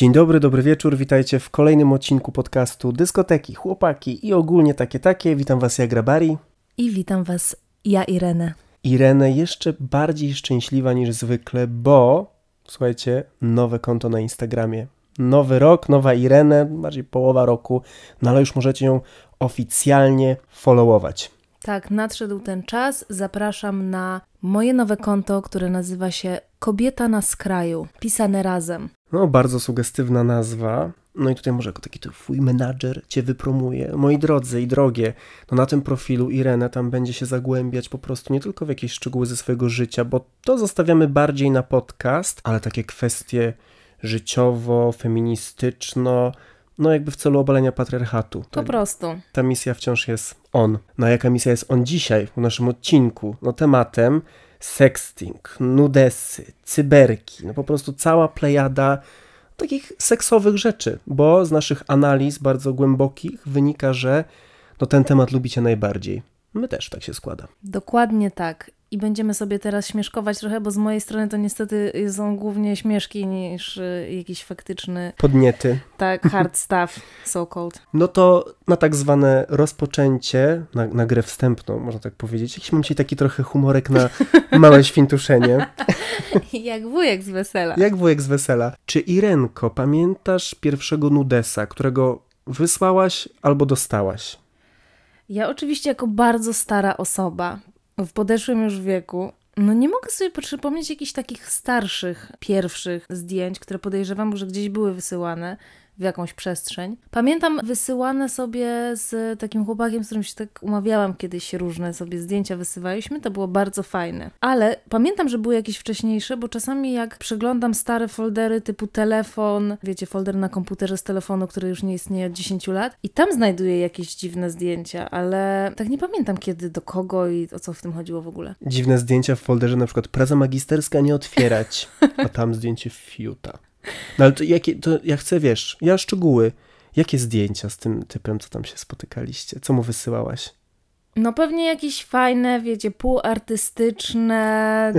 Dzień dobry, dobry wieczór, witajcie w kolejnym odcinku podcastu Dyskoteki, Chłopaki i ogólnie takie takie. Witam Was ja Grabari. I witam Was ja Irenę. Irenę jeszcze bardziej szczęśliwa niż zwykle, bo słuchajcie, nowe konto na Instagramie. Nowy rok, nowa Irenę, bardziej połowa roku, no ale już możecie ją oficjalnie followować. Tak, nadszedł ten czas. Zapraszam na moje nowe konto, które nazywa się Kobieta na skraju, pisane razem. No, bardzo sugestywna nazwa. No i tutaj może jako taki twój menadżer cię wypromuje. Moi drodzy i drogie, no na tym profilu Irene tam będzie się zagłębiać po prostu nie tylko w jakieś szczegóły ze swojego życia, bo to zostawiamy bardziej na podcast, ale takie kwestie życiowo, feministyczno, no jakby w celu obalenia patriarchatu. Po tak. prostu. Ta misja wciąż jest on. No a jaka misja jest on dzisiaj w naszym odcinku? No tematem sexting, nudesy, cyberki, no po prostu cała plejada takich seksowych rzeczy, bo z naszych analiz bardzo głębokich wynika, że no ten temat lubicie najbardziej. My też tak się składa. Dokładnie tak. I będziemy sobie teraz śmieszkować trochę, bo z mojej strony to niestety są głównie śmieszki niż y, jakiś faktyczny. Podniety. Tak, hard stuff, so called. No to na tak zwane rozpoczęcie, na, na grę wstępną, można tak powiedzieć. Jakiś mam dzisiaj taki trochę humorek na małe świntuszenie. Jak wujek z wesela. Jak wujek z wesela. Czy Irenko, pamiętasz pierwszego nudesa, którego wysłałaś albo dostałaś? Ja oczywiście jako bardzo stara osoba w podeszłym już wieku, no nie mogę sobie przypomnieć jakichś takich starszych, pierwszych zdjęć, które podejrzewam, że gdzieś były wysyłane, w jakąś przestrzeń. Pamiętam wysyłane sobie z takim chłopakiem, z którym się tak umawiałam kiedyś różne sobie zdjęcia wysyłaliśmy, to było bardzo fajne. Ale pamiętam, że były jakieś wcześniejsze, bo czasami jak przeglądam stare foldery typu telefon, wiecie, folder na komputerze z telefonu, który już nie istnieje od 10 lat i tam znajduję jakieś dziwne zdjęcia, ale tak nie pamiętam kiedy, do kogo i o co w tym chodziło w ogóle. Dziwne zdjęcia w folderze na przykład praca magisterska nie otwierać, a tam zdjęcie fiuta. No ale to, jakie, to ja chcę, wiesz, ja szczegóły. Jakie zdjęcia z tym typem, co tam się spotykaliście? Co mu wysyłałaś? No pewnie jakieś fajne, wiecie, półartystyczne,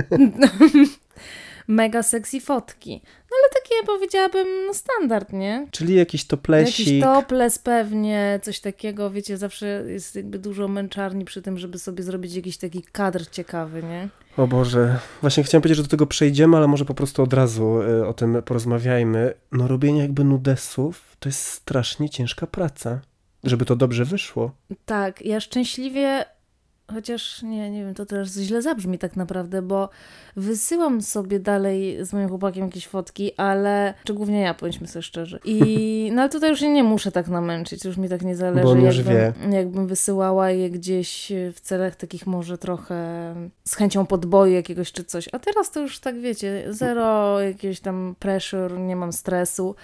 mega sexy fotki. No ale takie powiedziałabym no, standard, nie? Czyli jakiś toplesik. Jakiś toples pewnie, coś takiego, wiecie, zawsze jest jakby dużo męczarni przy tym, żeby sobie zrobić jakiś taki kadr ciekawy, nie? O Boże, właśnie chciałem powiedzieć, że do tego przejdziemy, ale może po prostu od razu y, o tym porozmawiajmy. No robienie jakby nudesów to jest strasznie ciężka praca, żeby to dobrze wyszło. Tak, ja szczęśliwie Chociaż nie, nie wiem, to teraz źle zabrzmi tak naprawdę, bo wysyłam sobie dalej z moim chłopakiem jakieś fotki, ale czy głównie ja, powiedzmy sobie szczerze. I no ale tutaj już nie muszę tak namęczyć, już mi tak nie zależy. Bo już jakbym, wie. jakbym wysyłała je gdzieś w celach takich może trochę z chęcią podboju jakiegoś czy coś. A teraz to już tak wiecie, zero mhm. jakiegoś tam pressure, nie mam stresu.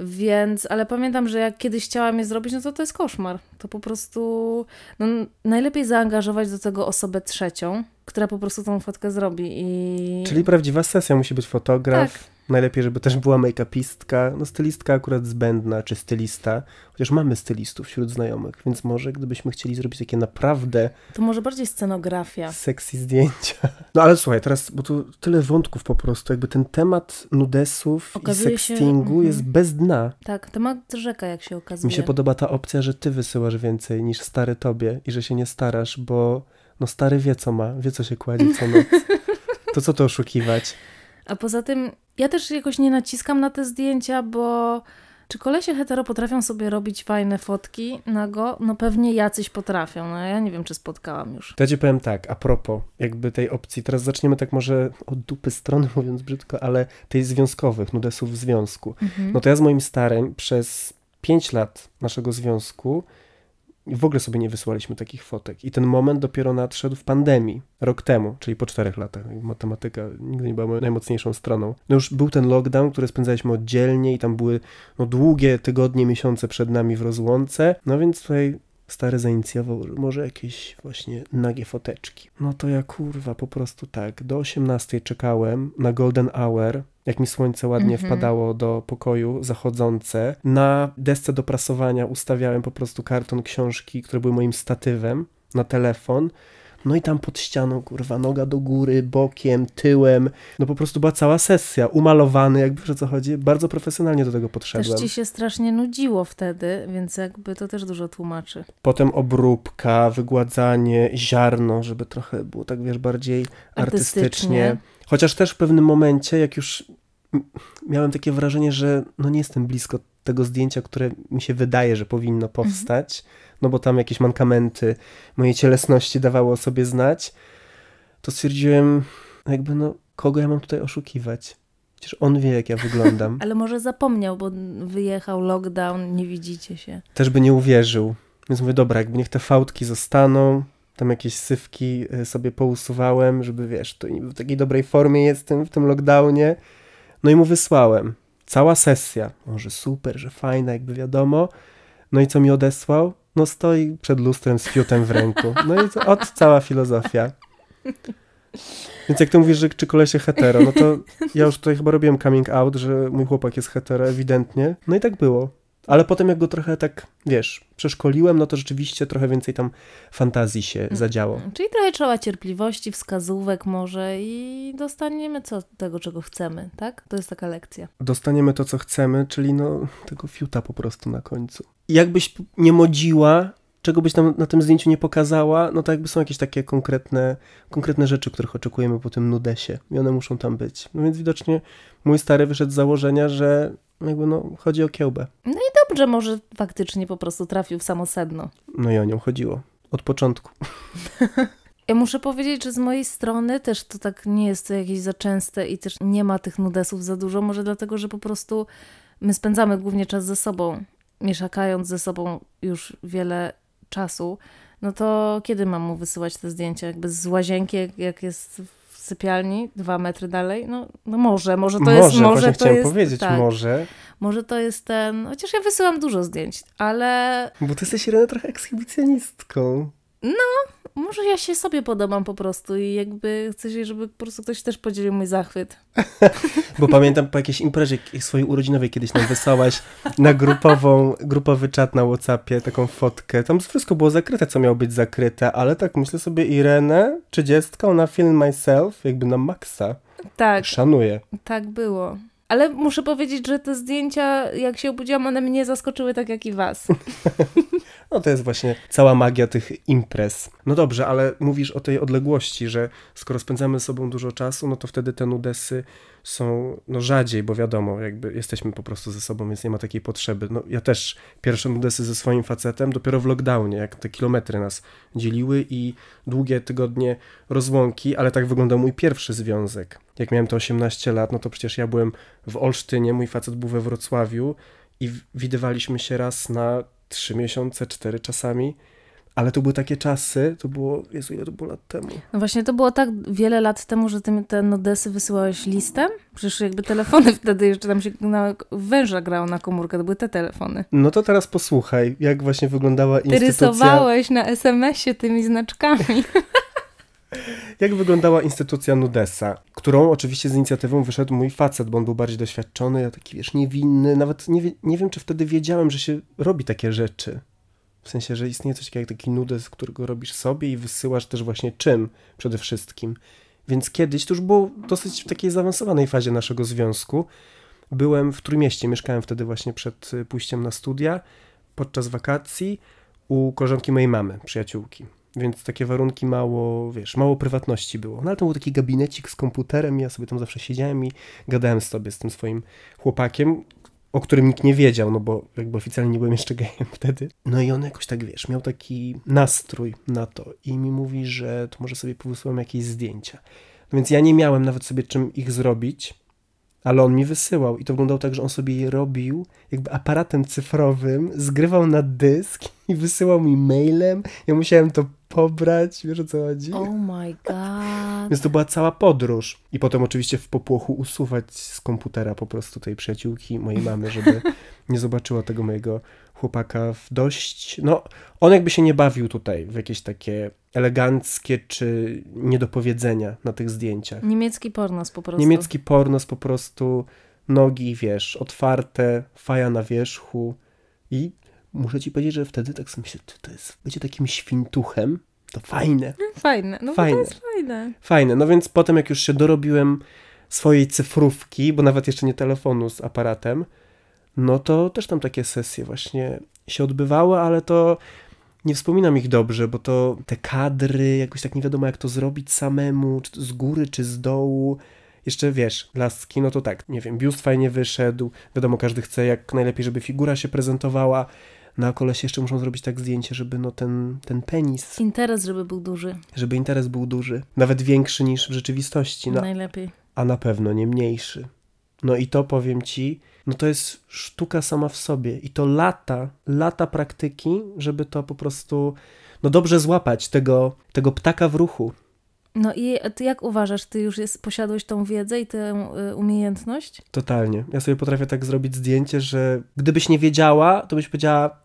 Więc, ale pamiętam, że jak kiedyś chciałam je zrobić, no to to jest koszmar. To po prostu no, najlepiej zaangażować do tego osobę trzecią, która po prostu tą fotkę zrobi. I... Czyli prawdziwa sesja musi być fotograf. Tak Najlepiej, żeby też była make-upistka, no stylistka akurat zbędna, czy stylista, chociaż mamy stylistów wśród znajomych, więc może gdybyśmy chcieli zrobić takie naprawdę... To może bardziej scenografia. Sexy zdjęcia. No ale słuchaj, teraz, bo tu tyle wątków po prostu, jakby ten temat nudesów okazuje i sextingu się, mhm. jest bez dna. Tak, temat rzeka, jak się okazuje. Mi się podoba ta opcja, że ty wysyłasz więcej niż stary tobie i że się nie starasz, bo no stary wie co ma, wie co się kładzie co noc. To co to oszukiwać? A poza tym ja też jakoś nie naciskam na te zdjęcia, bo czy kolesie hetero potrafią sobie robić fajne fotki nago? No pewnie jacyś potrafią, no ja nie wiem, czy spotkałam już. Ja ci powiem tak, a propos jakby tej opcji, teraz zaczniemy tak może od dupy strony, mówiąc brzydko, ale tej związkowych, nudesów w związku. Mhm. No to ja z moim starym przez 5 lat naszego związku w ogóle sobie nie wysłaliśmy takich fotek. I ten moment dopiero nadszedł w pandemii, rok temu, czyli po czterech latach. Matematyka nigdy nie była moją najmocniejszą stroną. No już był ten lockdown, który spędzaliśmy oddzielnie i tam były no, długie tygodnie, miesiące przed nami w rozłące. No więc tutaj Stary zainicjował może jakieś właśnie nagie foteczki. No to ja kurwa po prostu tak. Do 18 czekałem na golden hour, jak mi słońce ładnie mhm. wpadało do pokoju zachodzące. Na desce do prasowania ustawiałem po prostu karton książki, które były moim statywem na telefon no i tam pod ścianą, kurwa, noga do góry, bokiem, tyłem. No po prostu była cała sesja, umalowany, jakby o co chodzi. Bardzo profesjonalnie do tego podszedłem. Też ci się strasznie nudziło wtedy, więc jakby to też dużo tłumaczy. Potem obróbka, wygładzanie, ziarno, żeby trochę było tak, wiesz, bardziej artystycznie. artystycznie. Chociaż też w pewnym momencie, jak już miałem takie wrażenie, że no nie jestem blisko tego zdjęcia, które mi się wydaje, że powinno powstać, mhm. no bo tam jakieś mankamenty mojej cielesności dawało o sobie znać, to stwierdziłem, no jakby no, kogo ja mam tutaj oszukiwać? Przecież on wie, jak ja wyglądam. Ale może zapomniał, bo wyjechał lockdown, nie widzicie się. Też by nie uwierzył. Więc mówię, dobra, jakby niech te fałdki zostaną, tam jakieś syfki e, sobie pousuwałem, żeby wiesz, w takiej dobrej formie jestem w tym lockdownie. No i mu wysłałem cała sesja. Może super, że fajna, jakby wiadomo. No i co mi odesłał? No stoi przed lustrem z fiutem w ręku. No i to, od cała filozofia. Więc jak ty mówisz, że czy koleś hetero, no to ja już tutaj chyba robiłem coming out, że mój chłopak jest hetero, ewidentnie. No i tak było. Ale potem jak go trochę tak, wiesz, przeszkoliłem, no to rzeczywiście trochę więcej tam fantazji się mm. zadziało. Mm. Czyli trochę trzeba cierpliwości, wskazówek może i dostaniemy co, tego, czego chcemy, tak? To jest taka lekcja. Dostaniemy to, co chcemy, czyli no tego fiuta po prostu na końcu. jakbyś nie modziła, czego byś tam na tym zdjęciu nie pokazała, no to jakby są jakieś takie konkretne, konkretne rzeczy, których oczekujemy po tym nudesie i one muszą tam być. No więc widocznie mój stary wyszedł z założenia, że jakby no, chodzi o kiełbę. No i dobrze, może faktycznie po prostu trafił w samo sedno. No i o nią chodziło. Od początku. Ja muszę powiedzieć, że z mojej strony też to tak nie jest to jakieś za częste i też nie ma tych nudesów za dużo, może dlatego, że po prostu my spędzamy głównie czas ze sobą, mieszakając ze sobą już wiele czasu, no to kiedy mam mu wysyłać te zdjęcia? Jakby z łazienki, jak jest sypialni, dwa metry dalej. No, no może, może to może, jest... Może, to chciałem jest, powiedzieć, tak, może. Może to jest ten... Chociaż ja wysyłam dużo zdjęć, ale... Bo ty jesteś Irena trochę ekshibicjonistką. No, może ja się sobie podobam po prostu i jakby chcę się, żeby po prostu ktoś też podzielił mój zachwyt. Bo pamiętam po jakiejś imprezie swojej urodzinowej kiedyś nam wysłałaś na grupową, grupowy czat na Whatsappie taką fotkę. Tam wszystko było zakryte, co miało być zakryte, ale tak myślę sobie Irenę, 30, ona film myself jakby na maksa. Tak. Szanuję. Tak było. Ale muszę powiedzieć, że te zdjęcia, jak się obudziłam, one mnie zaskoczyły tak jak i was. No to jest właśnie cała magia tych imprez. No dobrze, ale mówisz o tej odległości, że skoro spędzamy z sobą dużo czasu, no to wtedy te nudesy są no, rzadziej, bo wiadomo, jakby jesteśmy po prostu ze sobą, więc nie ma takiej potrzeby. No, ja też pierwsze nudesy ze swoim facetem dopiero w lockdownie, jak te kilometry nas dzieliły i długie tygodnie rozłąki, ale tak wyglądał mój pierwszy związek. Jak miałem to 18 lat, no to przecież ja byłem w Olsztynie, mój facet był we Wrocławiu i widywaliśmy się raz na trzy miesiące, cztery czasami. Ale to były takie czasy, to było, Jezu, ile to było lat temu? No właśnie, to było tak wiele lat temu, że ty mi te nodesy wysyłałeś listem? Przecież jakby telefony wtedy jeszcze tam się na węża grało na komórkę, to były te telefony. No to teraz posłuchaj, jak właśnie wyglądała instytucja. Ty rysowałeś na SMS-ie tymi znaczkami. Jak wyglądała instytucja Nudesa, którą oczywiście z inicjatywą wyszedł mój facet, bo on był bardziej doświadczony, ja taki wiesz, niewinny, nawet nie, nie wiem, czy wtedy wiedziałem, że się robi takie rzeczy. W sensie, że istnieje coś takiego jak taki nudes, którego robisz sobie i wysyłasz też właśnie czym przede wszystkim. Więc kiedyś, to już było dosyć w takiej zaawansowanej fazie naszego związku, byłem w Trójmieście, mieszkałem wtedy właśnie przed pójściem na studia, podczas wakacji u koleżanki mojej mamy, przyjaciółki więc takie warunki mało, wiesz, mało prywatności było. No ale to był taki gabinecik z komputerem, ja sobie tam zawsze siedziałem i gadałem sobie z tym swoim chłopakiem, o którym nikt nie wiedział, no bo jakby oficjalnie nie byłem jeszcze gejem wtedy. No i on jakoś tak, wiesz, miał taki nastrój na to i mi mówi, że to może sobie powysłałem jakieś zdjęcia. No więc ja nie miałem nawet sobie czym ich zrobić, ale on mi wysyłał i to wyglądało tak, że on sobie je robił jakby aparatem cyfrowym, zgrywał na dysk i wysyłał mi mailem. Ja musiałem to pobrać, wiesz o co chodzi? Oh my god. Więc to była cała podróż. I potem oczywiście w popłochu usuwać z komputera po prostu tej przyjaciółki mojej mamy, żeby nie zobaczyła tego mojego chłopaka w dość... No, on jakby się nie bawił tutaj w jakieś takie eleganckie czy niedopowiedzenia na tych zdjęciach. Niemiecki pornos po prostu. Niemiecki pornos po prostu, nogi, wiesz, otwarte, faja na wierzchu i muszę ci powiedzieć, że wtedy tak sobie myślę, to jest bycie takim świntuchem, to fajne. No, fajne, no fajne. to jest fajne. Fajne, no więc potem jak już się dorobiłem swojej cyfrówki, bo nawet jeszcze nie telefonu z aparatem, no to też tam takie sesje właśnie się odbywały, ale to nie wspominam ich dobrze, bo to te kadry, jakoś tak nie wiadomo jak to zrobić samemu, czy z góry, czy z dołu. Jeszcze wiesz, laski, no to tak, nie wiem, biust fajnie wyszedł, wiadomo, każdy chce jak najlepiej, żeby figura się prezentowała, na no a kolesie jeszcze muszą zrobić tak zdjęcie, żeby no ten, ten penis... Interes, żeby był duży. Żeby interes był duży. Nawet większy niż w rzeczywistości. No. Najlepiej. A na pewno nie mniejszy. No i to powiem ci, no to jest sztuka sama w sobie. I to lata, lata praktyki, żeby to po prostu, no dobrze złapać tego, tego ptaka w ruchu. No i ty jak uważasz, ty już jest, posiadłeś tą wiedzę i tę y, umiejętność? Totalnie. Ja sobie potrafię tak zrobić zdjęcie, że gdybyś nie wiedziała, to byś powiedziała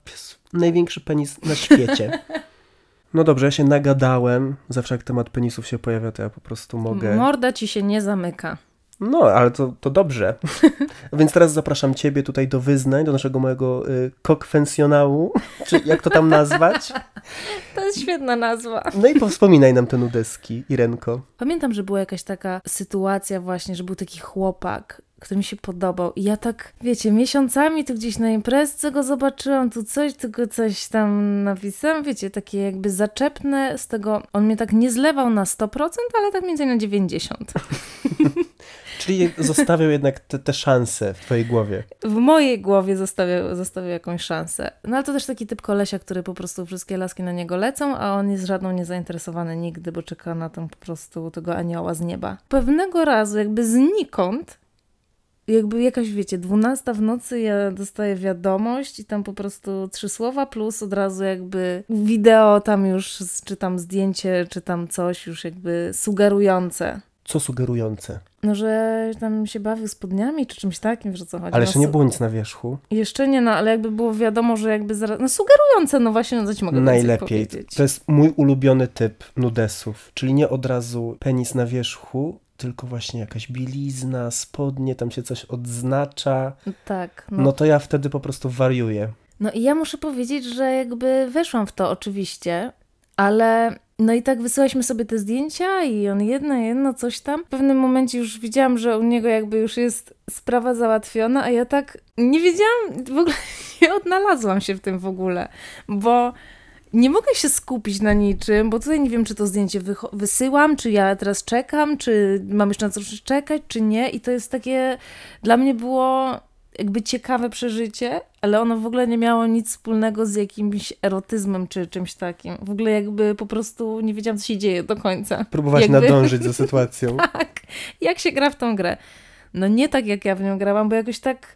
największy penis na świecie. No dobrze, ja się nagadałem. Zawsze jak temat penisów się pojawia, to ja po prostu mogę. Morda ci się nie zamyka. No, ale to, to dobrze. Więc teraz zapraszam Ciebie tutaj do wyznań, do naszego mojego y, czy jak to tam nazwać. To jest świetna nazwa. No i powspominaj nam te nudeski, Irenko. Pamiętam, że była jakaś taka sytuacja właśnie, że był taki chłopak, który mi się podobał. I ja tak, wiecie, miesiącami tu gdzieś na imprezce go zobaczyłam, tu coś, tylko coś tam napisałam, wiecie, takie jakby zaczepne z tego, on mnie tak nie zlewał na 100%, ale tak między na 90%. Czyli zostawiał jednak te, te, szanse w twojej głowie. W mojej głowie zostawiał, zostawiał jakąś szansę. No ale to też taki typ kolesia, który po prostu wszystkie laski na niego lecą, a on jest żadną niezainteresowany nigdy, bo czeka na tam po prostu tego anioła z nieba. Pewnego razu jakby znikąd jakby jakaś, wiecie, 12 w nocy ja dostaję wiadomość i tam po prostu trzy słowa plus od razu jakby wideo, tam już czytam zdjęcie, czytam coś już jakby sugerujące. Co sugerujące? No, że tam się bawił spodniami czy czymś takim, że co chodzi. Ale no, jeszcze no, nie było nic na wierzchu. Jeszcze nie, no ale jakby było wiadomo, że jakby zaraz... No sugerujące, no właśnie, no co mogę Najlepiej. To jest mój ulubiony typ nudesów, czyli nie od razu penis na wierzchu, tylko właśnie jakaś bielizna, spodnie, tam się coś odznacza. Tak. No, no to ja wtedy po prostu wariuję. No i ja muszę powiedzieć, że jakby weszłam w to oczywiście, ale no i tak wysyłaliśmy sobie te zdjęcia i on jedno, jedno, coś tam. W pewnym momencie już widziałam, że u niego jakby już jest sprawa załatwiona, a ja tak nie wiedziałam, w ogóle nie odnalazłam się w tym w ogóle, bo nie mogę się skupić na niczym, bo tutaj nie wiem, czy to zdjęcie wysyłam, czy ja teraz czekam, czy mam jeszcze na coś czekać, czy nie. I to jest takie, dla mnie było jakby ciekawe przeżycie, ale ono w ogóle nie miało nic wspólnego z jakimś erotyzmem czy czymś takim. W ogóle jakby po prostu nie wiedziałam, co się dzieje do końca. Próbować jakby... nadążyć za sytuacją. tak, jak się gra w tą grę. No nie tak, jak ja w nią grałam, bo jakoś tak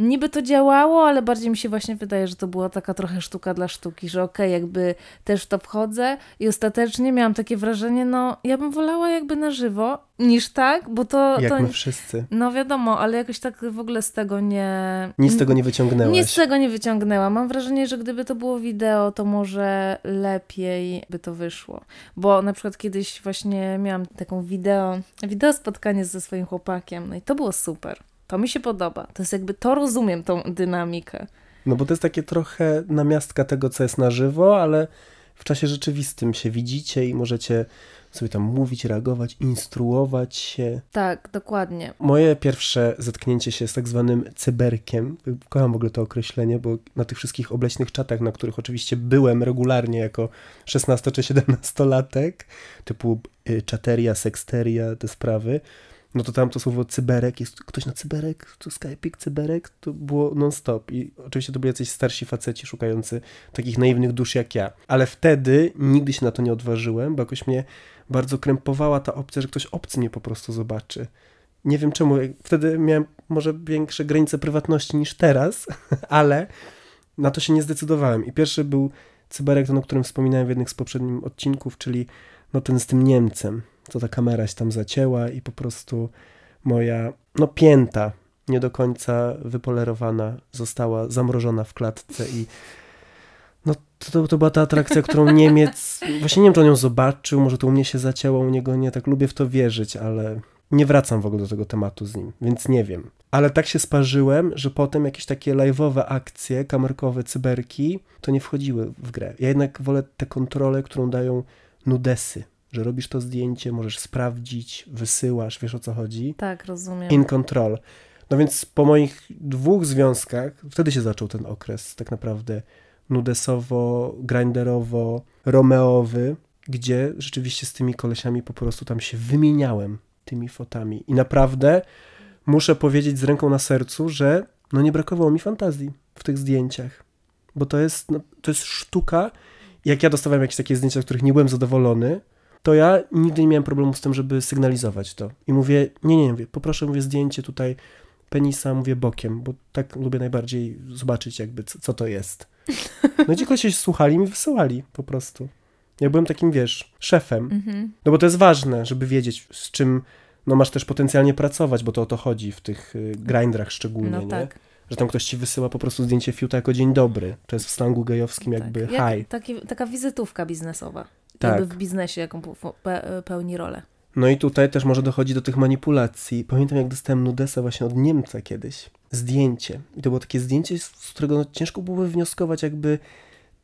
niby to działało, ale bardziej mi się właśnie wydaje, że to była taka trochę sztuka dla sztuki, że okej, okay, jakby też w to wchodzę i ostatecznie miałam takie wrażenie, no ja bym wolała jakby na żywo niż tak, bo to... Jak to, my wszyscy. No wiadomo, ale jakoś tak w ogóle z tego nie... Nic z tego nie wyciągnęłaś. Nic z tego nie wyciągnęłam. Mam wrażenie, że gdyby to było wideo, to może lepiej by to wyszło. Bo na przykład kiedyś właśnie miałam taką wideo, wideo spotkanie ze swoim chłopakiem, no i to było super. To mi się podoba. To jest jakby, to rozumiem tą dynamikę. No bo to jest takie trochę namiastka tego, co jest na żywo, ale w czasie rzeczywistym się widzicie i możecie sobie tam mówić, reagować, instruować się. Tak, dokładnie. Moje pierwsze zetknięcie się z tak zwanym cyberkiem, kocham w ogóle to określenie, bo na tych wszystkich obleśnych czatach, na których oczywiście byłem regularnie jako 16 czy 17-latek, typu y, czateria, seksteria, te sprawy, no to tam to słowo cyberek, jest ktoś na cyberek, to Skype'ik, cyberek, to było non-stop. I oczywiście to byli jacyś starsi faceci szukający takich naiwnych dusz jak ja. Ale wtedy nigdy się na to nie odważyłem, bo jakoś mnie bardzo krępowała ta opcja, że ktoś obcy mnie po prostu zobaczy. Nie wiem czemu, wtedy miałem może większe granice prywatności niż teraz, ale na to się nie zdecydowałem. I pierwszy był cyberek, ten o którym wspominałem w jednym z poprzednich odcinków, czyli no ten z tym Niemcem to ta kamera się tam zacięła i po prostu moja, no pięta, nie do końca wypolerowana, została zamrożona w klatce i no to, to była ta atrakcja, którą Niemiec, właśnie nie wiem, czy on ją zobaczył, może to u mnie się zacięło, u niego nie, tak lubię w to wierzyć, ale nie wracam w ogóle do tego tematu z nim, więc nie wiem. Ale tak się sparzyłem, że potem jakieś takie live'owe akcje, kamerkowe, cyberki, to nie wchodziły w grę. Ja jednak wolę tę kontrolę, którą dają nudesy że robisz to zdjęcie, możesz sprawdzić, wysyłasz, wiesz o co chodzi. Tak, rozumiem. In control. No więc po moich dwóch związkach, wtedy się zaczął ten okres tak naprawdę nudesowo, grinderowo, romeowy, gdzie rzeczywiście z tymi kolesiami po prostu tam się wymieniałem tymi fotami. I naprawdę muszę powiedzieć z ręką na sercu, że no nie brakowało mi fantazji w tych zdjęciach. Bo to jest, no, to jest sztuka. Jak ja dostawałem jakieś takie zdjęcia, w których nie byłem zadowolony, to ja nigdy nie miałem problemu z tym, żeby sygnalizować to. I mówię, nie, nie, nie, mówię, poproszę, mówię, zdjęcie tutaj penisa, mówię, bokiem, bo tak lubię najbardziej zobaczyć jakby, co, co to jest. No i ci się słuchali i mi wysyłali po prostu. Ja byłem takim, wiesz, szefem. Mhm. No bo to jest ważne, żeby wiedzieć, z czym no masz też potencjalnie pracować, bo to o to chodzi w tych y, grindrach szczególnie, no, nie? Tak że tam ktoś ci wysyła po prostu zdjęcie fiuta jako dzień dobry. To jest w slangu gejowskim tak. jakby tak. Jak, hi. Taki, taka wizytówka biznesowa. Tak. Jakby w biznesie, jaką e, pełni rolę. No i tutaj też może dochodzi do tych manipulacji. Pamiętam, jak dostałem nudesa właśnie od Niemca kiedyś. Zdjęcie. I to było takie zdjęcie, z którego no, ciężko byłoby wnioskować jakby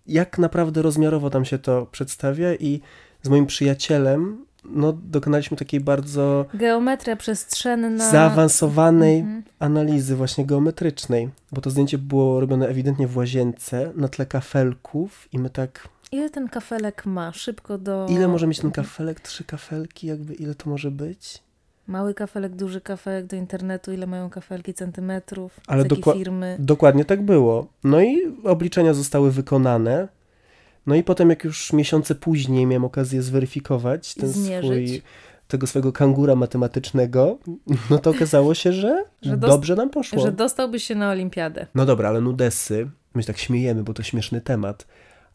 jak naprawdę rozmiarowo tam się to przedstawia i z moim przyjacielem no, dokonaliśmy takiej bardzo. Geometria przestrzenna. Zaawansowanej mhm. analizy, właśnie geometrycznej, bo to zdjęcie było robione ewidentnie w łazience na tle kafelków i my tak. Ile ten kafelek ma? Szybko do. Ile może mieć ten mhm. kafelek? Trzy kafelki, jakby ile to może być? Mały kafelek, duży kafelek do internetu, ile mają kafelki centymetrów, Ale dokła- firmy. Dokładnie tak było. No i obliczenia zostały wykonane no i potem, jak już miesiące później miałem okazję zweryfikować ten swój tego swojego kangura matematycznego, no to okazało się, że, że dobrze nam poszło. Że dostałby się na olimpiadę. No dobra, ale nudesy, my się tak śmiejemy, bo to śmieszny temat,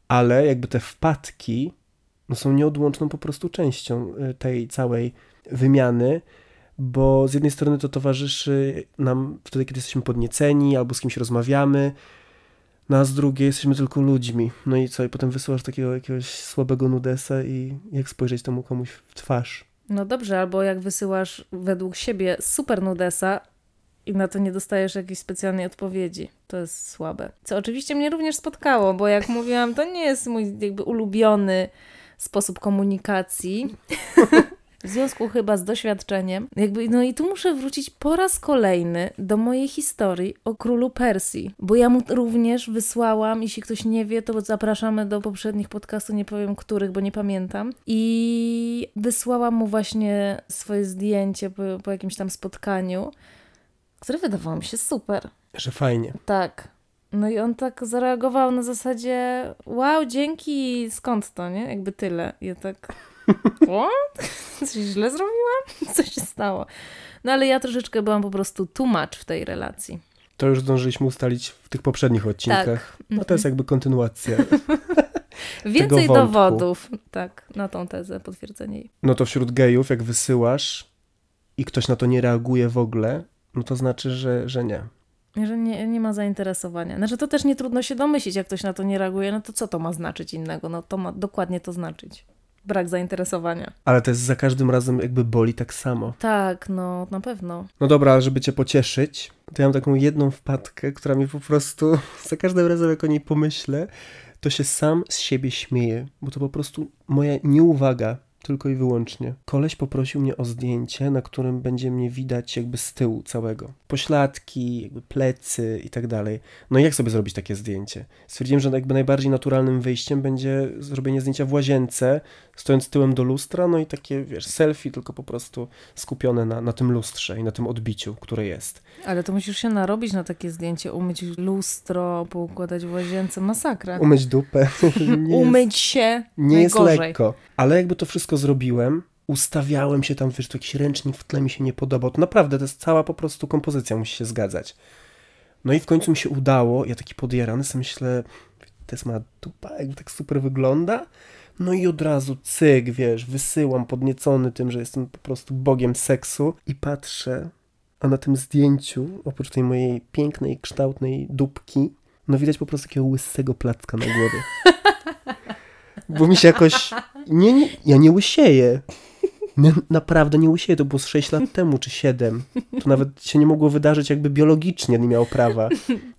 ale jakby te wpadki no są nieodłączną po prostu częścią y, tej całej wymiany, bo z jednej strony to towarzyszy nam wtedy, kiedy jesteśmy podnieceni albo z kimś rozmawiamy, na no z drugiej jesteśmy tylko ludźmi. No i co, i potem wysyłasz takiego jakiegoś słabego nudesa i jak spojrzeć temu komuś w twarz. No dobrze, albo jak wysyłasz według siebie super nudesa i na to nie dostajesz jakiejś specjalnej odpowiedzi. To jest słabe. Co oczywiście mnie również spotkało, bo jak mówiłam, to nie jest mój jakby ulubiony sposób komunikacji. w związku chyba z doświadczeniem. Jakby, no i tu muszę wrócić po raz kolejny do mojej historii o królu Persji, bo ja mu również wysłałam, jeśli ktoś nie wie, to zapraszamy do poprzednich podcastów, nie powiem których, bo nie pamiętam. I wysłałam mu właśnie swoje zdjęcie po, po jakimś tam spotkaniu, które wydawało mi się super. Że fajnie. Tak. No i on tak zareagował na zasadzie wow, dzięki, skąd to, nie? Jakby tyle. Ja tak... O? Coś źle zrobiłam? Co się stało? No ale ja troszeczkę byłam po prostu tłumacz w tej relacji. To już zdążyliśmy ustalić w tych poprzednich odcinkach. Tak. No to jest mhm. jakby kontynuacja. Więcej dowodów, tak, na tą tezę, potwierdzenie jej. No to wśród gejów, jak wysyłasz i ktoś na to nie reaguje w ogóle, no to znaczy, że, że nie. Że nie, nie ma zainteresowania. Znaczy to też nie trudno się domyślić, jak ktoś na to nie reaguje, no to co to ma znaczyć innego? No to ma dokładnie to znaczyć brak zainteresowania. Ale to jest za każdym razem jakby boli tak samo. Tak, no na pewno. No dobra, ale żeby cię pocieszyć, to ja mam taką jedną wpadkę, która mi po prostu za każdym razem jak o niej pomyślę, to się sam z siebie śmieję, bo to po prostu moja nieuwaga tylko i wyłącznie. Koleś poprosił mnie o zdjęcie, na którym będzie mnie widać jakby z tyłu całego. Pośladki, jakby plecy i tak dalej. No i jak sobie zrobić takie zdjęcie? Stwierdziłem, że jakby najbardziej naturalnym wyjściem będzie zrobienie zdjęcia w łazience stojąc tyłem do lustra, no i takie, wiesz, selfie, tylko po prostu skupione na, na tym lustrze i na tym odbiciu, które jest. Ale to musisz się narobić na takie zdjęcie, umyć lustro, poukładać w łazience, masakra. Umyć dupę. umyć się Nie najgorzej. jest lekko, ale jakby to wszystko zrobiłem, ustawiałem się tam, wiesz, to jakiś ręcznik w tle mi się nie podobał, to naprawdę, to jest cała po prostu kompozycja, musi się zgadzać. No i w końcu mi się udało, ja taki podjarany sobie myślę, to jest moja dupa, jakby tak super wygląda. No i od razu cyk, wiesz, wysyłam podniecony tym, że jestem po prostu bogiem seksu i patrzę, a na tym zdjęciu, oprócz tej mojej pięknej, kształtnej dupki, no widać po prostu takiego łysego placka na głowie. Bo mi się jakoś... Nie, nie ja nie łysieję naprawdę nie usieje, to było z 6 lat temu czy 7. To nawet się nie mogło wydarzyć, jakby biologicznie nie miał prawa.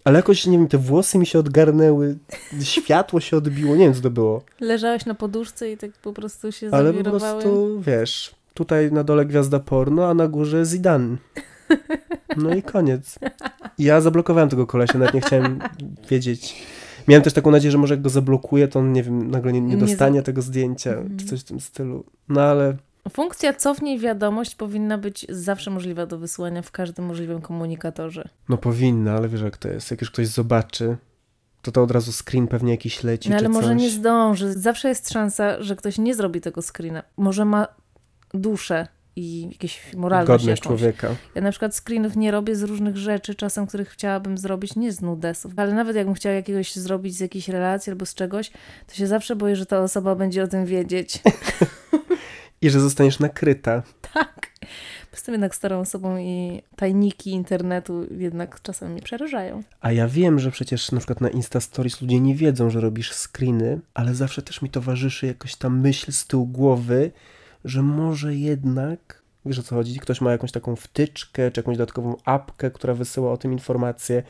Ale jakoś, nie wiem, te włosy mi się odgarnęły, światło się odbiło, nie wiem co to było. Leżałeś na poduszce i tak po prostu się Ale po prostu, wiesz, tutaj na dole gwiazda porno, a na górze Zidane. No i koniec. Ja zablokowałem tego kolesia, nawet nie chciałem wiedzieć. Miałem też taką nadzieję, że może jak go zablokuję, to on, nie wiem, nagle nie, nie dostanie nie tego zdjęcia, czy mhm. coś w tym stylu. No ale Funkcja cofnij wiadomość powinna być zawsze możliwa do wysłania w każdym możliwym komunikatorze. No powinna, ale wiesz jak to jest. Jak już ktoś zobaczy, to to od razu screen pewnie jakiś leci. No ale może coś. nie zdąży. Zawsze jest szansa, że ktoś nie zrobi tego screena. Może ma duszę i jakieś moralność Godność jakąś. człowieka. Ja na przykład screenów nie robię z różnych rzeczy, czasem których chciałabym zrobić, nie z nudesów, ale nawet jakbym chciała jakiegoś zrobić z jakiejś relacji albo z czegoś, to się zawsze boję, że ta osoba będzie o tym wiedzieć. I że zostaniesz nakryta. Tak. Jestem jednak starą osobą i tajniki internetu jednak czasem mnie przerażają. A ja wiem, że przecież na przykład na Insta Stories ludzie nie wiedzą, że robisz screeny, ale zawsze też mi towarzyszy jakoś ta myśl z tyłu głowy, że może jednak, wiesz o co chodzi, ktoś ma jakąś taką wtyczkę czy jakąś dodatkową apkę, która wysyła o tym informacje,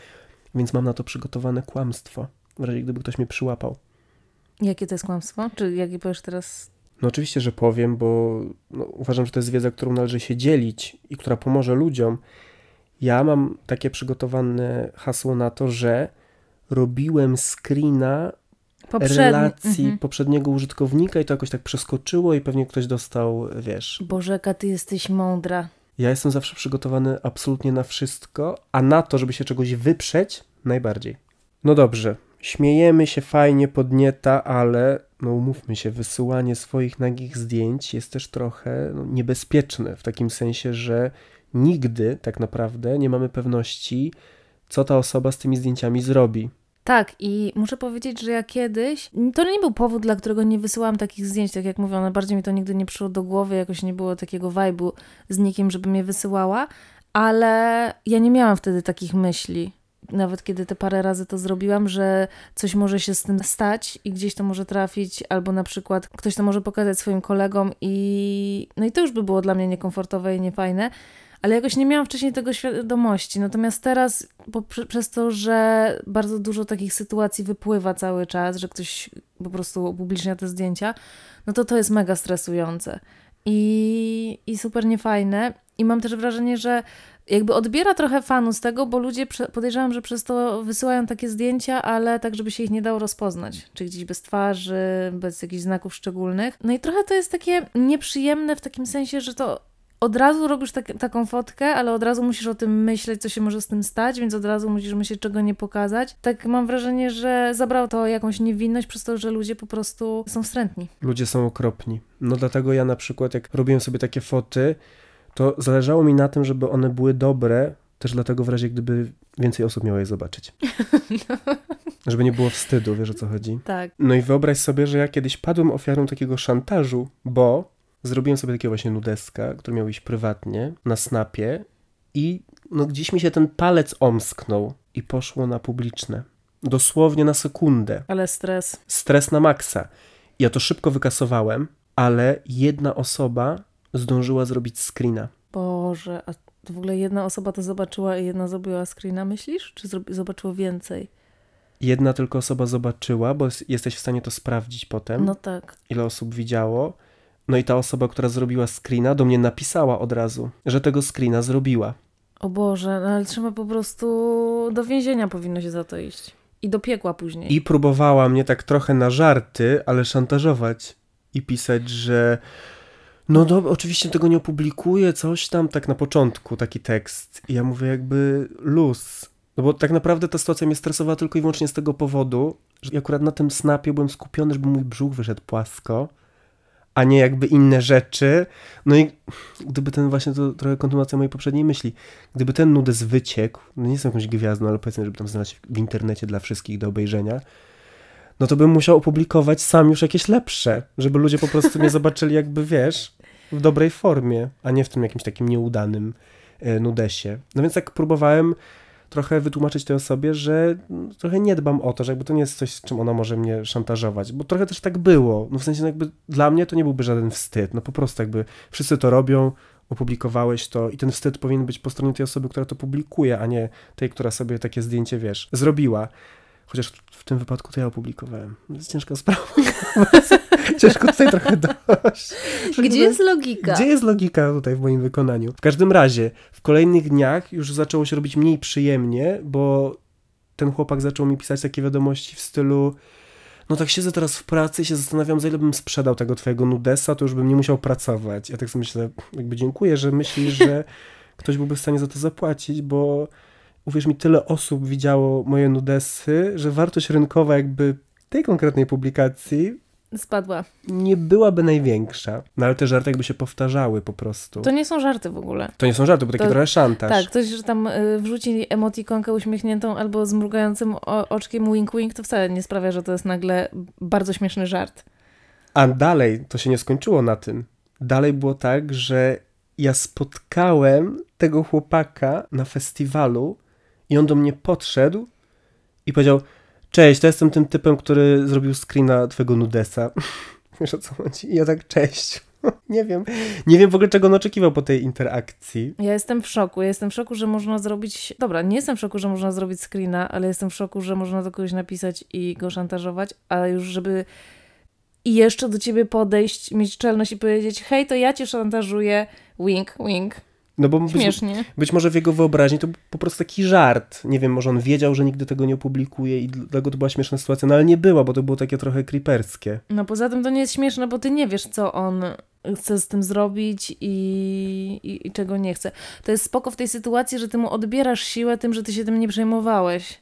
więc mam na to przygotowane kłamstwo, w razie gdyby ktoś mnie przyłapał. Jakie to jest kłamstwo? Czy jakie powiesz teraz no oczywiście, że powiem, bo no, uważam, że to jest wiedza, którą należy się dzielić i która pomoże ludziom. Ja mam takie przygotowane hasło na to, że robiłem screena Poprzedni relacji mm -hmm. poprzedniego użytkownika i to jakoś tak przeskoczyło i pewnie ktoś dostał, wiesz. Bożeka, ty jesteś mądra. Ja jestem zawsze przygotowany absolutnie na wszystko, a na to, żeby się czegoś wyprzeć, najbardziej. No dobrze, Śmiejemy się fajnie, podnieta, ale no umówmy się, wysyłanie swoich nagich zdjęć jest też trochę no, niebezpieczne w takim sensie, że nigdy tak naprawdę nie mamy pewności, co ta osoba z tymi zdjęciami zrobi. Tak, i muszę powiedzieć, że ja kiedyś. To nie był powód, dla którego nie wysyłałam takich zdjęć, tak jak mówię, najbardziej bardziej mi to nigdy nie przyszło do głowy, jakoś nie było takiego wajbu z nikim, żeby mnie wysyłała, ale ja nie miałam wtedy takich myśli nawet kiedy te parę razy to zrobiłam, że coś może się z tym stać i gdzieś to może trafić, albo na przykład ktoś to może pokazać swoim kolegom i no i to już by było dla mnie niekomfortowe i niefajne, ale jakoś nie miałam wcześniej tego świadomości. Natomiast teraz przez to, że bardzo dużo takich sytuacji wypływa cały czas, że ktoś po prostu upublicznia te zdjęcia, no to to jest mega stresujące i, i super niefajne. I mam też wrażenie, że jakby odbiera trochę fanu z tego, bo ludzie podejrzewam, że przez to wysyłają takie zdjęcia, ale tak, żeby się ich nie dało rozpoznać. Czy gdzieś bez twarzy, bez jakichś znaków szczególnych. No i trochę to jest takie nieprzyjemne w takim sensie, że to od razu robisz tak, taką fotkę, ale od razu musisz o tym myśleć, co się może z tym stać, więc od razu musisz myśleć, czego nie pokazać. Tak mam wrażenie, że zabrał to jakąś niewinność przez to, że ludzie po prostu są wstrętni. Ludzie są okropni. No dlatego ja na przykład, jak robiłem sobie takie foty, to zależało mi na tym, żeby one były dobre, też dlatego w razie gdyby więcej osób miało je zobaczyć. No. Żeby nie było wstydu, wiesz o co chodzi? Tak. No i wyobraź sobie, że ja kiedyś padłem ofiarą takiego szantażu, bo zrobiłem sobie takiego właśnie nudeska, który miał iść prywatnie na snapie i no gdzieś mi się ten palec omsknął i poszło na publiczne. Dosłownie na sekundę. Ale stres. Stres na maksa. Ja to szybko wykasowałem, ale jedna osoba zdążyła zrobić screena. Boże, a w ogóle jedna osoba to zobaczyła i jedna zrobiła screena, myślisz? Czy zobaczyło więcej? Jedna tylko osoba zobaczyła, bo jesteś w stanie to sprawdzić potem. No tak. Ile osób widziało. No i ta osoba, która zrobiła screena, do mnie napisała od razu, że tego screena zrobiła. O Boże, no ale trzeba po prostu do więzienia powinno się za to iść. I do piekła później. I próbowała mnie tak trochę na żarty, ale szantażować. I pisać, że no do, oczywiście tego nie opublikuję, coś tam tak na początku, taki tekst. I ja mówię jakby luz. No bo tak naprawdę ta sytuacja mnie stresowała tylko i wyłącznie z tego powodu, że akurat na tym snapie byłem skupiony, żeby mój brzuch wyszedł płasko, a nie jakby inne rzeczy. No i gdyby ten właśnie, to trochę kontynuacja mojej poprzedniej myśli, gdyby ten nudes wyciekł, no nie jestem jakąś gwiazdą, ale powiedzmy, żeby tam znaleźć w internecie dla wszystkich do obejrzenia, no to bym musiał opublikować sam już jakieś lepsze, żeby ludzie po prostu mnie zobaczyli jakby, wiesz, w dobrej formie, a nie w tym jakimś takim nieudanym e, nudesie. No więc tak próbowałem trochę wytłumaczyć tej osobie, że no, trochę nie dbam o to, że jakby to nie jest coś, z czym ona może mnie szantażować, bo trochę też tak było. No w sensie no jakby dla mnie to nie byłby żaden wstyd, no po prostu jakby wszyscy to robią, opublikowałeś to i ten wstyd powinien być po stronie tej osoby, która to publikuje, a nie tej, która sobie takie zdjęcie, wiesz, zrobiła. Chociaż w tym wypadku to ja opublikowałem. To jest ciężka sprawa. Ciężko tutaj trochę dość. Gdzie jest logika? Gdzie jest logika tutaj w moim wykonaniu? W każdym razie, w kolejnych dniach już zaczęło się robić mniej przyjemnie, bo ten chłopak zaczął mi pisać takie wiadomości w stylu no tak siedzę teraz w pracy i się zastanawiam, za ile bym sprzedał tego twojego nudesa, to już bym nie musiał pracować. Ja tak sobie myślę, jakby dziękuję, że myślisz, że ktoś byłby w stanie za to zapłacić, bo uwierz mi, tyle osób widziało moje nudesy, że wartość rynkowa jakby tej konkretnej publikacji spadła. Nie byłaby największa. No ale te żarty jakby się powtarzały po prostu. To nie są żarty w ogóle. To nie są żarty, bo taki to, trochę szantaż. Tak, ktoś, że tam y, wrzuci emotikonkę uśmiechniętą albo z mrugającym oczkiem wink wink, to wcale nie sprawia, że to jest nagle bardzo śmieszny żart. A dalej to się nie skończyło na tym. Dalej było tak, że ja spotkałem tego chłopaka na festiwalu i on do mnie podszedł i powiedział: Cześć, to jestem tym typem, który zrobił screena twojego nudesa. Wiesz o co chodzi? I ja tak, cześć. Nie wiem. Nie wiem w ogóle, czego on oczekiwał po tej interakcji. Ja jestem w szoku. Ja jestem w szoku, że można zrobić. Dobra, nie jestem w szoku, że można zrobić screena, ale jestem w szoku, że można do kogoś napisać i go szantażować, a już żeby i jeszcze do ciebie podejść, mieć czelność i powiedzieć: hej, to ja cię szantażuję. Wink, wink. No bo być, być może w jego wyobraźni to po prostu taki żart. Nie wiem, może on wiedział, że nigdy tego nie opublikuje i dlatego to była śmieszna sytuacja, no ale nie była, bo to było takie trochę creeperskie. No poza tym to nie jest śmieszne, bo ty nie wiesz, co on chce z tym zrobić i, i, i czego nie chce. To jest spoko w tej sytuacji, że ty mu odbierasz siłę tym, że ty się tym nie przejmowałeś.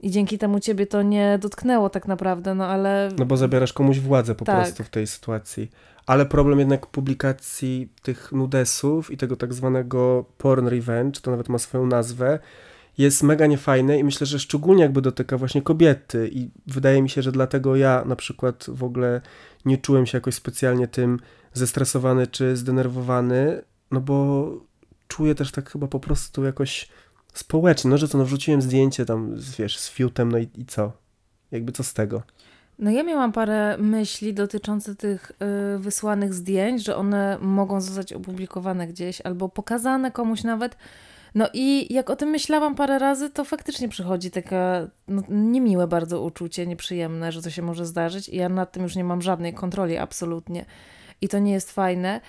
I dzięki temu ciebie to nie dotknęło tak naprawdę, no ale... No bo zabierasz komuś władzę po tak. prostu w tej sytuacji ale problem jednak publikacji tych nudesów i tego tak zwanego porn revenge, to nawet ma swoją nazwę, jest mega niefajny i myślę, że szczególnie jakby dotyka właśnie kobiety i wydaje mi się, że dlatego ja na przykład w ogóle nie czułem się jakoś specjalnie tym zestresowany czy zdenerwowany, no bo czuję też tak chyba po prostu jakoś społecznie, no że co, no wrzuciłem zdjęcie tam, wiesz, z fiutem, no i, i co? Jakby co z tego? No ja miałam parę myśli dotyczących tych y, wysłanych zdjęć, że one mogą zostać opublikowane gdzieś albo pokazane komuś nawet. No i jak o tym myślałam parę razy, to faktycznie przychodzi takie no, niemiłe bardzo uczucie, nieprzyjemne, że to się może zdarzyć i ja nad tym już nie mam żadnej kontroli absolutnie. I to nie jest fajne.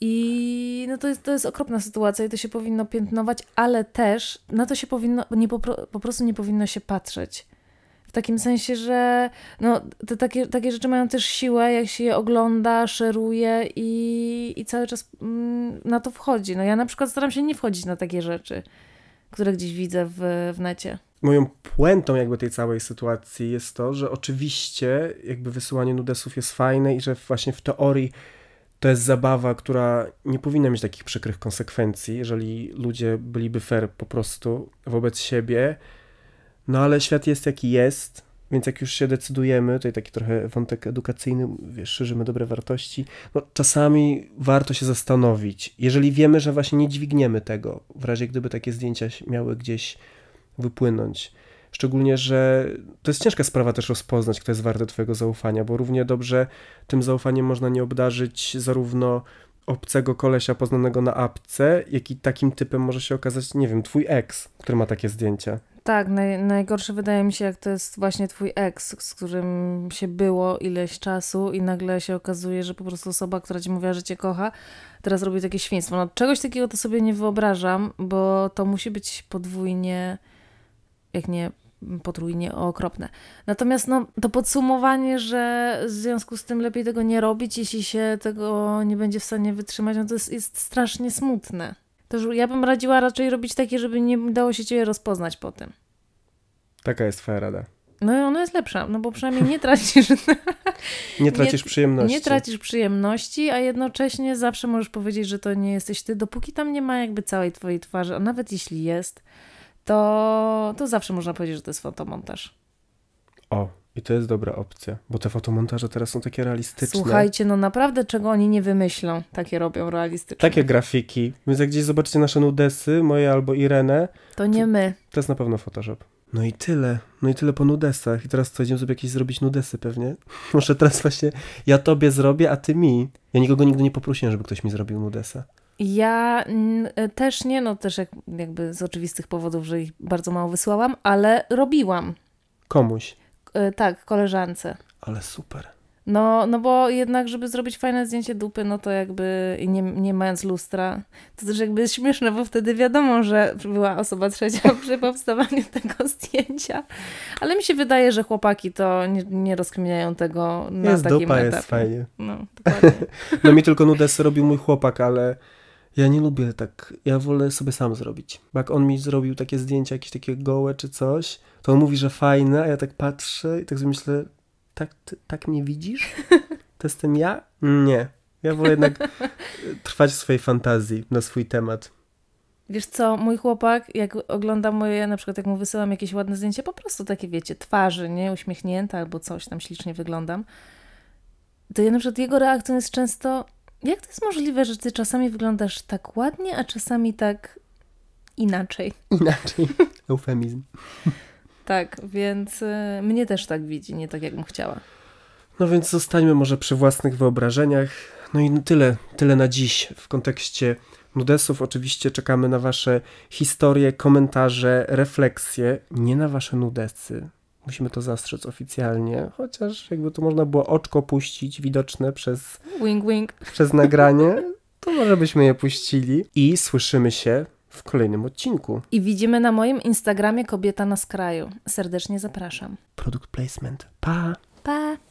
I no to, jest, to jest okropna sytuacja i to się powinno piętnować, ale też na to się powinno, nie, po, po prostu nie powinno się patrzeć. W takim sensie, że no, te, takie, takie rzeczy mają też siłę, jak się je ogląda, szeruje i, i cały czas mm, na to wchodzi. No ja na przykład staram się nie wchodzić na takie rzeczy, które gdzieś widzę w, w necie moją puentą jakby tej całej sytuacji jest to, że oczywiście jakby wysyłanie nudesów jest fajne i że właśnie w teorii to jest zabawa, która nie powinna mieć takich przykrych konsekwencji, jeżeli ludzie byliby fair po prostu wobec siebie no ale świat jest jaki jest, więc jak już się decydujemy, tutaj taki trochę wątek edukacyjny, wiesz, szerzymy dobre wartości, no czasami warto się zastanowić. Jeżeli wiemy, że właśnie nie dźwigniemy tego, w razie gdyby takie zdjęcia miały gdzieś wypłynąć, Szczególnie, że to jest ciężka sprawa też rozpoznać, kto jest warty Twojego zaufania, bo równie dobrze tym zaufaniem można nie obdarzyć zarówno obcego kolesia poznanego na apce, jak i takim typem może się okazać, nie wiem, Twój ex, który ma takie zdjęcia. Tak, naj, najgorsze wydaje mi się, jak to jest właśnie twój ex, z którym się było ileś czasu i nagle się okazuje, że po prostu osoba, która ci mówiła, że cię kocha, teraz robi takie świństwo. No, czegoś takiego to sobie nie wyobrażam, bo to musi być podwójnie, jak nie potrójnie okropne. Natomiast no, to podsumowanie, że w związku z tym lepiej tego nie robić, jeśli się tego nie będzie w stanie wytrzymać, no to jest, jest strasznie smutne. Też ja bym radziła raczej robić takie, żeby nie dało się ciebie rozpoznać po tym. Taka jest twoja rada. No i ona jest lepsza, no bo przynajmniej nie tracisz... nie tracisz nie, przyjemności. Nie tracisz przyjemności, a jednocześnie zawsze możesz powiedzieć, że to nie jesteś ty, dopóki tam nie ma jakby całej twojej twarzy, a nawet jeśli jest, to, to zawsze można powiedzieć, że to jest fotomontaż. O, i to jest dobra opcja, bo te fotomontaże teraz są takie realistyczne. Słuchajcie, no naprawdę czego oni nie wymyślą, takie robią realistyczne. Takie grafiki. Więc jak gdzieś zobaczycie nasze nudesy, moje albo Irenę. To nie to, my. To jest na pewno Photoshop. No i tyle. No i tyle po nudesach. I teraz co, idziemy sobie jakieś zrobić nudesy pewnie? Muszę teraz właśnie, ja tobie zrobię, a ty mi. Ja nikogo nigdy nie poprosiłem, żeby ktoś mi zrobił nudesa. Ja e, też nie, no też jak, jakby z oczywistych powodów, że ich bardzo mało wysłałam, ale robiłam. Komuś. Y, tak, koleżance. Ale super. No, no bo jednak, żeby zrobić fajne zdjęcie dupy, no to jakby nie, nie mając lustra, to też jakby jest śmieszne, bo wtedy wiadomo, że była osoba trzecia przy powstawaniu tego zdjęcia. Ale mi się wydaje, że chłopaki to nie, nie rozkminiają tego na jest takim dupa, etapie. Jest fajnie. No, dokładnie. no mi tylko nudes robił mój chłopak, ale ja nie lubię tak, ja wolę sobie sam zrobić. Bo jak on mi zrobił takie zdjęcia, jakieś takie gołe czy coś, to on mówi, że fajne, a ja tak patrzę i tak sobie myślę, tak, ty, tak mnie widzisz? To jestem ja? Nie. Ja wolę jednak e, trwać w swojej fantazji na swój temat. Wiesz co, mój chłopak, jak ogląda moje, na przykład jak mu wysyłam jakieś ładne zdjęcie, po prostu takie, wiecie, twarzy, nie? Uśmiechnięta albo coś, tam ślicznie wyglądam. To ja na przykład jego reakcją jest często, jak to jest możliwe, że ty czasami wyglądasz tak ładnie, a czasami tak inaczej? Inaczej. Eufemizm. tak, więc y, mnie też tak widzi, nie tak jakbym chciała. No więc zostańmy może przy własnych wyobrażeniach. No i tyle, tyle na dziś w kontekście nudesów. Oczywiście czekamy na wasze historie, komentarze, refleksje, nie na wasze nudesy. Musimy to zastrzec oficjalnie, chociaż jakby to można było oczko puścić widoczne przez. Wing, wing. Przez nagranie, to może byśmy je puścili. I słyszymy się w kolejnym odcinku. I widzimy na moim Instagramie Kobieta na Skraju. Serdecznie zapraszam. Product placement. Pa! Pa!